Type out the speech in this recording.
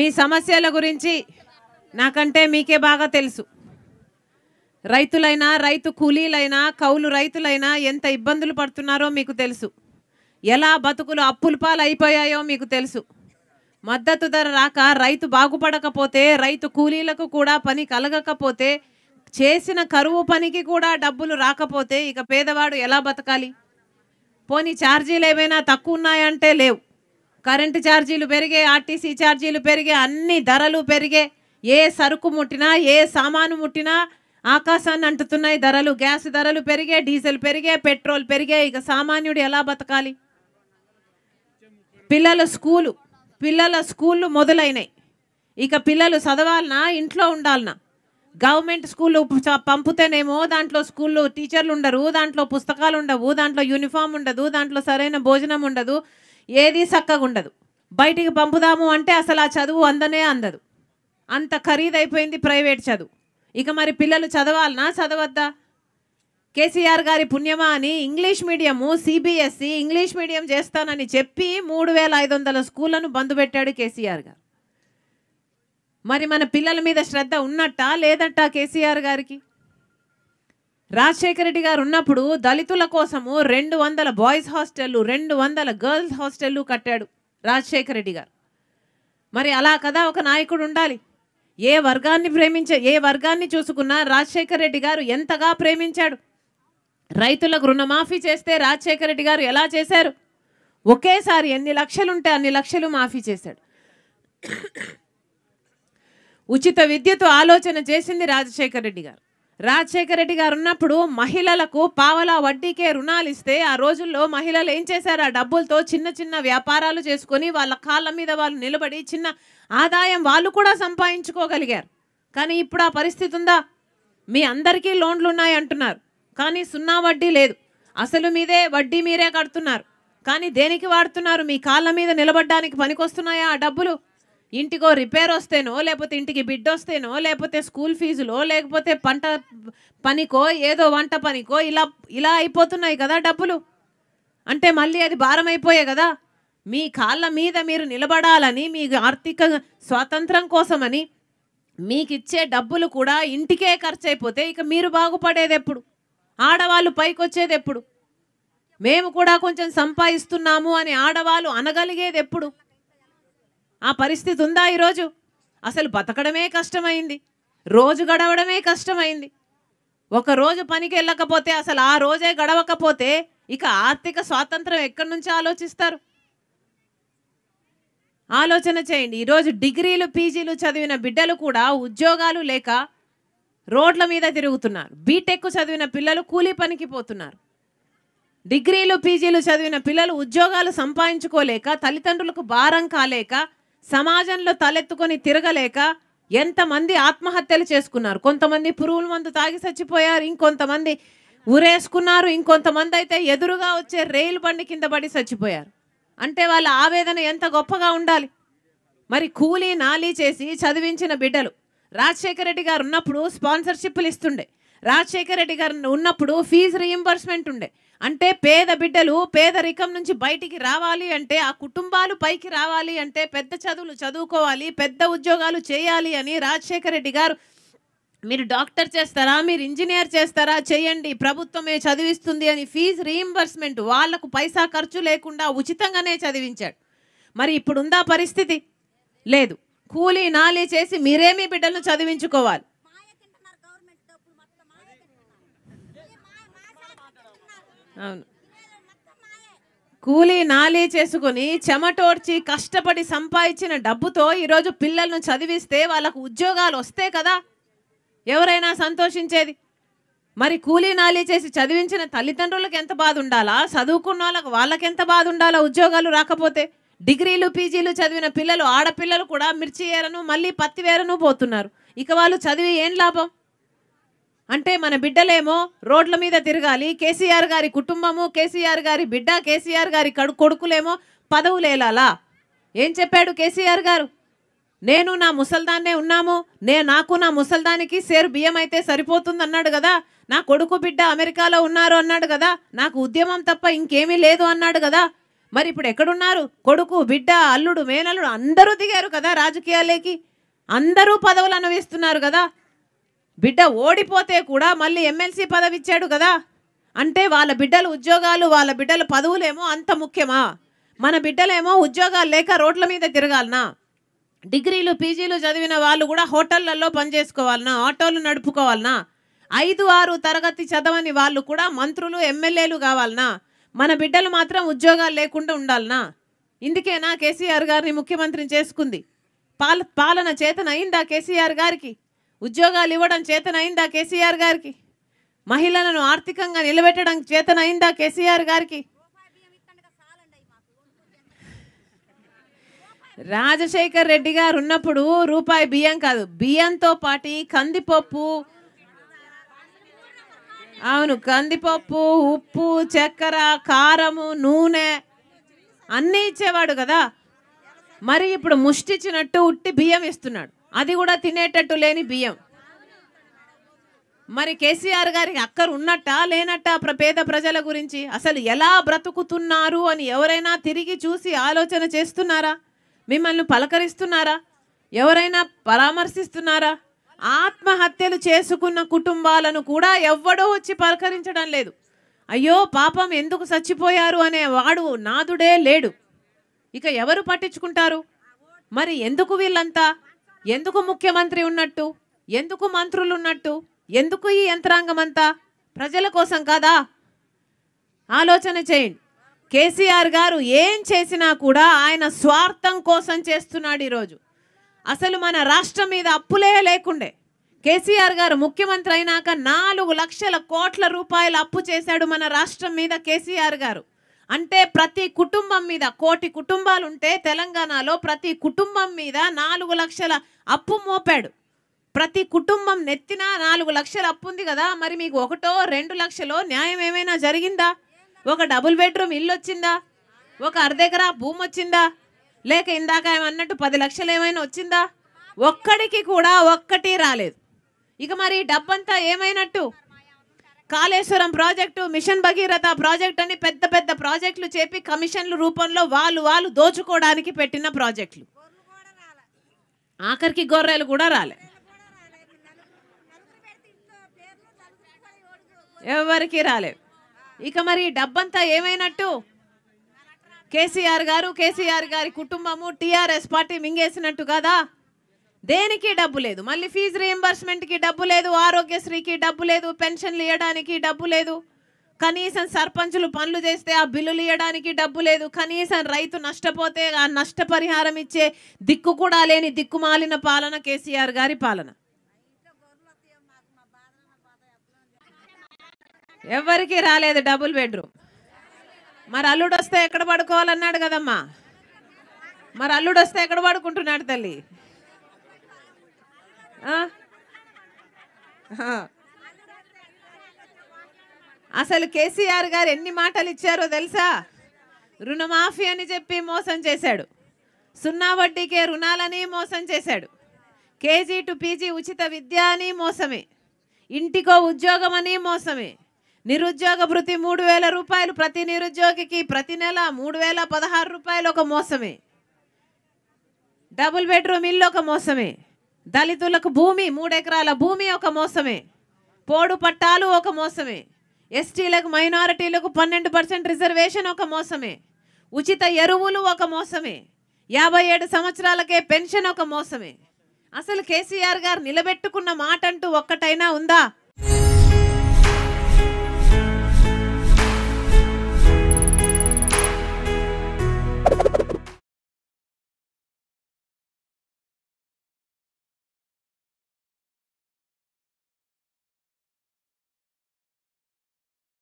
మీ సమస్యల గురించి నాకంటే మీకే బాగా తెలుసు రైతులైనా రైతు కూలీలైనా కౌలు రైతులైనా ఎంత ఇబ్బందులు పడుతున్నారో మీకు తెలుసు ఎలా బతుకులు అప్పుల పాలు అయిపోయాయో మీకు తెలుసు మద్దతు ధర రాక రైతు బాగుపడకపోతే రైతు కూలీలకు కూడా పని కలగకపోతే చేసిన కరువు పనికి కూడా డబ్బులు రాకపోతే ఇక పేదవాడు ఎలా బతకాలి పోనీ ఛార్జీలు ఏమైనా తక్కువ ఉన్నాయంటే లేవు కరెంటు ఛార్జీలు పెరిగే ఆర్టీసీ ఛార్జీలు పెరిగే అన్ని ధరలు పెరిగే ఏ సరుకు ముట్టినా ఏ సామాను ముట్టినా ఆకాశాన్ని అంటుతున్నాయి ధరలు గ్యాస్ ధరలు పెరిగే డీజిల్ పెరిగే పెట్రోల్ పెరిగే ఇక సామాన్యుడు ఎలా బతకాలి పిల్లల స్కూలు పిల్లల స్కూళ్ళు మొదలైనాయి ఇక పిల్లలు చదవాలనా ఇంట్లో ఉండాలనా గవర్నమెంట్ స్కూళ్ళు పంపితేనేమో దాంట్లో స్కూల్లో టీచర్లు ఉండరు దాంట్లో పుస్తకాలు ఉండవు దాంట్లో యూనిఫామ్ ఉండదు దాంట్లో సరైన భోజనం ఉండదు ఏది చక్కగా ఉండదు బయటికి పంపుదాము అంటే అసలు ఆ చదువు అందనే అందదు అంత ఖరీదైపోయింది ప్రైవేట్ చదువు ఇక మరి పిల్లలు చదవాలనా చదవద్దా కేసీఆర్ గారి పుణ్యమా అని English medium CBSE English medium చేస్తానని చెప్పి మూడు వేల ఐదు వందల స్కూళ్లను బంద్ పెట్టాడు కేసీఆర్ గారు మరి మన పిల్లల మీద శ్రద్ధ ఉన్నట్టా లేదట్టా కేసీఆర్ గారికి రాజశేఖర రెడ్డి గారు ఉన్నప్పుడు దళితుల కోసము రెండు వందల బాయ్స్ హాస్టళ్ళు రెండు వందల గర్ల్స్ హాస్టళ్ళు కట్టాడు రాజశేఖర రెడ్డి గారు మరి అలా కదా ఒక నాయకుడు ఉండాలి ఏ వర్గాన్ని ప్రేమించే ఏ వర్గాన్ని చూసుకున్నా రాజశేఖర రెడ్డి గారు ఎంతగా ప్రేమించాడు రైతులకు రుణమాఫీ చేస్తే రాజశేఖర రెడ్డి గారు ఎలా చేశారు ఒకేసారి ఎన్ని లక్షలు ఉంటే అన్ని లక్షలు మాఫీ చేశాడు ఉచిత విద్యతో ఆలోచన చేసింది రాజశేఖర రెడ్డి గారు రాజశేఖర రెడ్డి గారు ఉన్నప్పుడు మహిళలకు పావలా వడ్డీకే రుణాలు ఇస్తే ఆ రోజుల్లో మహిళలు ఏం చేశారు ఆ డబ్బులతో చిన్న చిన్న వ్యాపారాలు చేసుకొని వాళ్ళ కాళ్ళ మీద వాళ్ళు నిలబడి చిన్న ఆదాయం వాళ్ళు కూడా సంపాదించుకోగలిగారు కానీ ఇప్పుడు ఆ పరిస్థితి ఉందా మీ అందరికీ లోన్లు ఉన్నాయి అంటున్నారు కానీ సున్నా వడ్డీ లేదు అసలు మీదే వడ్డీ మీరే కడుతున్నారు కానీ దేనికి వాడుతున్నారు మీ కాళ్ళ మీద నిలబడడానికి పనికొస్తున్నాయా ఆ డబ్బులు ఇంటికో రిపేర్ వస్తేనో లేకపోతే ఇంటికి బిడ్డ వస్తేనో లేకపోతే స్కూల్ ఫీజులో లేకపోతే పంట పనికో ఏదో వంట పనికో ఇలా ఇలా అయిపోతున్నాయి కదా డబ్బులు అంటే మళ్ళీ అది భారం అయిపోయే కదా మీ కాళ్ళ మీద మీరు నిలబడాలని మీ ఆర్థిక స్వాతంత్రం కోసమని మీకు ఇచ్చే డబ్బులు కూడా ఇంటికే ఖర్చు అయిపోతే ఇక మీరు బాగుపడేది ఎప్పుడు ఆడవాళ్ళు పైకి వచ్చేది ఎప్పుడు మేము కూడా కొంచెం సంపాదిస్తున్నాము అని ఆడవాళ్ళు అనగలిగేది ఎప్పుడు ఆ పరిస్థితి ఉందా ఈరోజు అసలు బతకడమే కష్టమైంది రోజు గడవడమే కష్టమైంది ఒక రోజు పనికి వెళ్ళకపోతే అసలు ఆ రోజే గడవకపోతే ఇక ఆర్థిక స్వాతంత్రం ఎక్కడి నుంచి ఆలోచిస్తారు ఆలోచన చేయండి ఈరోజు డిగ్రీలు పీజీలు చదివిన బిడ్డలు కూడా ఉద్యోగాలు లేక రోడ్ల మీద తిరుగుతున్నారు బీటెక్ చదివిన పిల్లలు కూలీ పనికి పోతున్నారు డిగ్రీలు పీజీలు చదివిన పిల్లలు ఉద్యోగాలు సంపాదించుకోలేక తల్లిదండ్రులకు భారం కాలేక సమాజంలో తలెత్తుకొని తిరగలేక ఎంతమంది ఆత్మహత్యలు చేసుకున్నారు కొంతమంది పురుగుల మందు తాగి చచ్చిపోయారు ఇంకొంతమంది ఉరేసుకున్నారు ఇంకొంతమంది అయితే ఎదురుగా వచ్చే రైలు బండి కింద పడి చచ్చిపోయారు అంటే వాళ్ళ ఆవేదన ఎంత గొప్పగా ఉండాలి మరి కూలీ నాలీ చేసి చదివించిన బిడ్డలు రాజశేఖర రెడ్డి గారు ఉన్నప్పుడు స్పాన్సర్షిప్లు ఇస్తుండే రాజశేఖర రెడ్డి గారు ఉన్నప్పుడు ఫీజు రీఎంబర్స్మెంట్ ఉండే అంటే పేద బిడ్డలు పేదరికం నుంచి బయటికి రావాలి అంటే ఆ కుటుంబాలు పైకి రావాలి అంటే పెద్ద చదువులు చదువుకోవాలి పెద్ద ఉద్యోగాలు చేయాలి అని రాజశేఖర రెడ్డి గారు మీరు డాక్టర్ చేస్తారా మీరు ఇంజనీర్ చేస్తారా చేయండి ప్రభుత్వమే చదివిస్తుంది అని ఫీజు రీఎంబర్స్మెంట్ వాళ్లకు పైసా ఖర్చు లేకుండా ఉచితంగానే చదివించాడు మరి ఇప్పుడుందా పరిస్థితి లేదు కూలీ నాలీ చేసి మీరేమీ బిడ్డలను చదివించుకోవాలి అవును కూలి నాలీ చేసుకుని చెమటోడ్చి కష్టపడి సంపాదించిన డబ్బుతో ఈరోజు పిల్లలను చదివిస్తే వాళ్ళకు ఉద్యోగాలు వస్తే కదా ఎవరైనా సంతోషించేది మరి కూలీ నాలీ చేసి చదివించిన తల్లిదండ్రులకు ఎంత బాధ ఉండాలా చదువుకున్న వాళ్ళకి వాళ్ళకి ఎంత బాధ ఉండాలా ఉద్యోగాలు రాకపోతే డిగ్రీలు పీజీలు చదివిన పిల్లలు ఆడపిల్లలు కూడా మిర్చి ఏరను మళ్ళీ పత్తి వేరను పోతున్నారు ఇక వాళ్ళు చదివి ఏం లాభం అంటే మన బిడ్డలేమో రోడ్ల మీద తిరగాలి కేసీఆర్ గారి కుటుంబము కేసీఆర్ గారి బిడ్డ కేసీఆర్ గారి కడు కొడుకులేమో పదవులేలాలా ఏం చెప్పాడు కేసీఆర్ గారు నేను నా ముసల్దాన్నే ఉన్నాము నే నాకు నా ముసల్దానికి సేరు బియ్యం అయితే సరిపోతుంది అన్నాడు కదా నా కొడుకు బిడ్డ అమెరికాలో ఉన్నారు అన్నాడు కదా నాకు ఉద్యమం తప్ప ఇంకేమీ లేదు అన్నాడు కదా మరి ఇప్పుడు ఎక్కడున్నారు కొడుకు బిడ్డ అల్లుడు మేనల్లుడు అందరూ దిగారు కదా రాజకీయాలేకి అందరూ పదవులు అనుభవిస్తున్నారు కదా బిడ్డ ఓడిపోతే కూడా మళ్ళీ ఎమ్మెల్సీ పదవి ఇచ్చాడు కదా అంటే వాళ్ళ బిడ్డలు ఉద్యోగాలు వాళ్ళ బిడ్డల పదవులేమో అంత ముఖ్యమా మన బిడ్డలేమో ఉద్యోగాలు లేక రోడ్ల మీద తిరగాలనా డిగ్రీలు పీజీలు చదివిన వాళ్ళు కూడా హోటళ్లలో పనిచేసుకోవాలనా ఆటోలు నడుపుకోవాలనా ఐదు ఆరు తరగతి చదవని వాళ్ళు కూడా మంత్రులు ఎమ్మెల్యేలు కావాలనా మన బిడ్డలు మాత్రం ఉద్యోగాలు లేకుండా ఉండాలనా ఇందుకేనా కేసీఆర్ గారిని ముఖ్యమంత్రిని చేసుకుంది పాల పాలన చేతనైందా కేసీఆర్ గారికి ఉద్యోగాలు ఇవ్వడం చేతనైందా కేసీఆర్ గారికి మహిళలను ఆర్థికంగా నిలబెట్టడం చేతనైందా కేసీఆర్ గారికి రాజశేఖర్ రెడ్డి గారు ఉన్నప్పుడు రూపాయి బియ్యం కాదు బియ్యంతో పాటి కందిపప్పు అవును కందిపప్పు ఉప్పు చక్కెర కారము నూనె అన్నీ ఇచ్చేవాడు కదా మరి ఇప్పుడు ముష్టిచ్చినట్టు ఉట్టి బియ్యం ఇస్తున్నాడు అది కూడా తినేటట్టు లేని బియ్యం మరి కేసీఆర్ గారికి అక్కర ఉన్నట్ట లేనట్ట పేద ప్రజల గురించి అసలు ఎలా బ్రతుకుతున్నారు అని ఎవరైనా తిరిగి చూసి ఆలోచన చేస్తున్నారా మిమ్మల్ని పలకరిస్తున్నారా ఎవరైనా పరామర్శిస్తున్నారా ఆత్మహత్యలు చేసుకున్న కుటుంబాలను కూడా ఎవ్వడూ వచ్చి పలకరించడం లేదు అయ్యో పాపం ఎందుకు చచ్చిపోయారు అనే వాడు నాదుడే లేడు ఇక ఎవరు పట్టించుకుంటారు మరి ఎందుకు వీళ్ళంతా ఎందుకు ముఖ్యమంత్రి ఉన్నట్టు ఎందుకు మంత్రులు ఉన్నట్టు ఎందుకు ఈ యంత్రాంగం అంతా ప్రజల కోసం కాదా ఆలోచన చేయండి కేసీఆర్ గారు ఏం చేసినా కూడా ఆయన స్వార్థం కోసం చేస్తున్నాడు ఈరోజు అసలు మన రాష్ట్రం మీద అప్పులే లేకుండే కేసీఆర్ గారు ముఖ్యమంత్రి అయినాక నాలుగు లక్షల కోట్ల రూపాయల అప్పు చేశాడు మన రాష్ట్రం మీద కేసీఆర్ గారు అంటే ప్రతి కుటుంబం మీద కోటి కుటుంబాలు ఉంటే తెలంగాణలో ప్రతి కుటుంబం మీద నాలుగు లక్షల అప్పు మోపాడు ప్రతి కుటుంబం నెత్తిన నాలుగు లక్షల అప్పు ఉంది కదా మరి మీకు ఒకటో రెండు లక్షలో న్యాయం ఏమైనా జరిగిందా ఒక డబుల్ బెడ్రూమ్ ఇల్లు వచ్చిందా ఒక అర్ధెకరా భూమి వచ్చిందా లేక ఇందాక ఏమన్నట్టు పది లక్షలు ఏమైనా వచ్చిందా ఒక్కడికి కూడా ఒక్కటి రాలేదు ఇక మరి డబ్బంతా ఏమైనట్టు Kaleshwaram project mission Bhagiratha project అని పెద్ద పెద్ద ప్రాజెక్టులు చెప్పి కమిషన్ల రూపంలో వాళ్ళు వాళ్ళు దోచుకోవడానికి పెట్టిన ప్రాజెక్టులు ఆఖరికి గొర్రెలు కూడా రాలే ఎవరికి రాలే ఇక మరి డబ్బంతా ఏమైనట్టు కేసీఆర్ గారు కేసీఆర్ గారి కుటుంబము టీఆర్ఎస్ పార్టీ మింగేసినట్టు కదా దేనికి డబ్బు లేదు మళ్ళీ ఫీజు రీఎంబర్స్మెంట్కి డబ్బు లేదు ఆరోగ్యశ్రీకి డబ్బు లేదు పెన్షన్లు ఇవ్వడానికి డబ్బు లేదు కనీసం సర్పంచులు పనులు చేస్తే ఆ బిల్లులు ఇవ్వడానికి డబ్బు లేదు కనీసం రైతు నష్టపోతే ఆ నష్టపరిహారం ఇచ్చే దిక్కు కూడా లేని దిక్కుమాలిన పాలన కేసీఆర్ గారి పాలన ఎవరికి రాలేదు డబుల్ బెడ్రూమ్ మరి అల్లుడు వస్తే ఎక్కడ పడుకోవాలన్నాడు కదమ్మా మరి అల్లుడు వస్తే ఎక్కడ పడుకుంటున్నాడు తల్లి అసలు కేసీఆర్ గారు ఎన్ని మాటలు ఇచ్చారో తెలుసా రుణమాఫీ అని చెప్పి మోసం చేశాడు సున్నా వడ్డీకే రుణాలని మోసం చేశాడు కేజీ టు పీజీ ఉచిత విద్య అని మోసమే ఇంటికో ఉద్యోగం అని మోసమే నిరుద్యోగ భృతి మూడు వేల రూపాయలు ప్రతి నిరుద్యోగికి ప్రతి నెల మూడు వేల పదహారు రూపాయలు ఒక మోసమే డబుల్ బెడ్రూమ్ ఇల్లు ఒక మోసమే దళితులకు భూమి మూడెకరాల భూమి ఒక మోసమే పోడు పట్టాలు ఒక మోసమే ఎస్టీలకు మైనారిటీలకు పన్నెండు పర్సెంట్ రిజర్వేషన్ ఒక మోసమే ఉచిత ఎరువులు ఒక మోసమే యాభై ఏడు సంవత్సరాలకే పెన్షన్ ఒక మోసమే అసలు కేసీఆర్ గారు నిలబెట్టుకున్న మాట అంటూ ఒక్కటైనా ఉందా